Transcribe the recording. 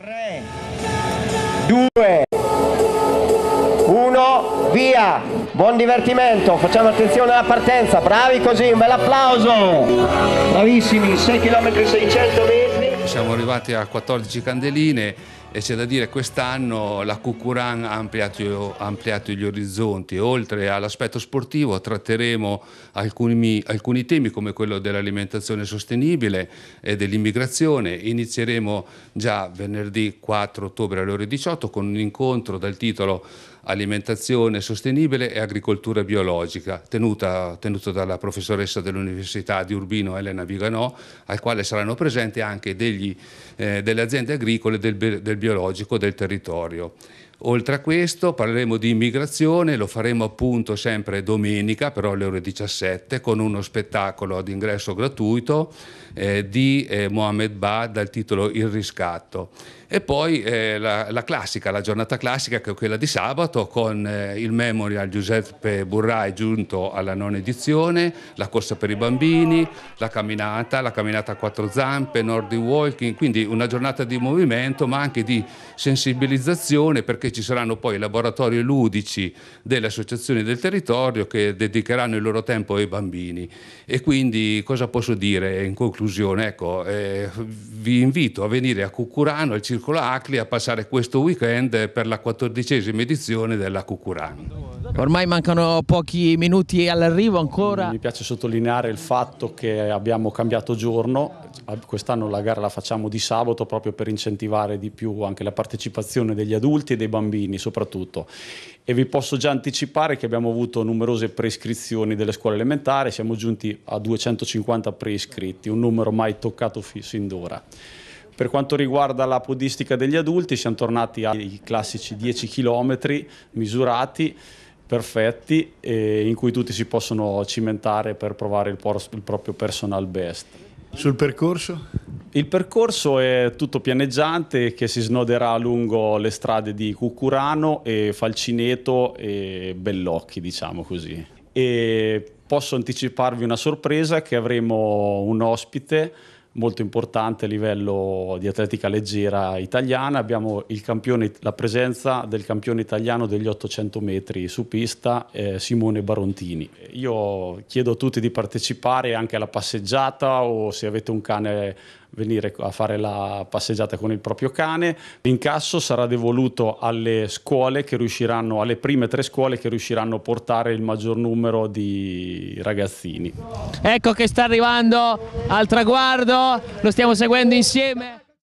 3, 2, 1, via! Buon divertimento, facciamo attenzione alla partenza, bravi così, un bel applauso! Bravissimi, 6 km 600 metri. Siamo arrivati a 14 candeline e c'è da dire che quest'anno la Cucuran ha ampliato, ha ampliato, gli orizzonti. Oltre all'aspetto sportivo tratteremo alcuni, alcuni temi come quello dell'alimentazione sostenibile e dell'immigrazione. Inizieremo già venerdì 4 ottobre alle ore 18 con un incontro dal titolo alimentazione sostenibile e agricoltura biologica, tenuta, tenuto dalla professoressa dell'Università di Urbino Elena Viganò, al quale saranno presenti anche degli, eh, delle aziende agricole del, del biologico biologico del territorio. Oltre a questo parleremo di immigrazione, lo faremo appunto sempre domenica, però alle ore 17, con uno spettacolo ad ingresso gratuito eh, di eh, Mohamed Ba dal titolo Il riscatto. E poi eh, la, la, classica, la giornata classica che è quella di sabato con eh, il Memorial Giuseppe Burrai giunto alla nona edizione, la corsa per i bambini, la camminata, la camminata a quattro zampe, Nordic Walking, quindi una giornata di movimento ma anche di sensibilizzazione perché che ci saranno poi laboratori ludici delle associazioni del territorio che dedicheranno il loro tempo ai bambini. E quindi cosa posso dire in conclusione? Ecco, eh, vi invito a venire a Cucurano, al Circolo Acli, a passare questo weekend per la quattordicesima edizione della Cucurano. Ormai mancano pochi minuti all'arrivo ancora. Mi piace sottolineare il fatto che abbiamo cambiato giorno, quest'anno la gara la facciamo di sabato proprio per incentivare di più anche la partecipazione degli adulti e dei bambini soprattutto. E vi posso già anticipare che abbiamo avuto numerose prescrizioni delle scuole elementari, siamo giunti a 250 preiscritti, un numero mai toccato sin d'ora. Per quanto riguarda la podistica degli adulti, siamo tornati ai classici 10 km misurati perfetti e in cui tutti si possono cimentare per provare il, por- il proprio personal best. Sul percorso? Il percorso è tutto pianeggiante che si snoderà lungo le strade di Cucurano e Falcineto e Bellocchi, diciamo così. E posso anticiparvi una sorpresa che avremo un ospite molto importante a livello di atletica leggera italiana. Abbiamo campione, la presenza del campione italiano degli 800 metri su pista, eh, Simone Barontini. Io chiedo a tutti di partecipare anche alla passeggiata o se avete un cane venire a fare la passeggiata con il proprio cane. L'incasso sarà devoluto alle scuole che riusciranno, alle prime tre scuole che riusciranno a portare il maggior numero di ragazzini. Ecco che sta arrivando al traguardo, lo stiamo seguendo insieme.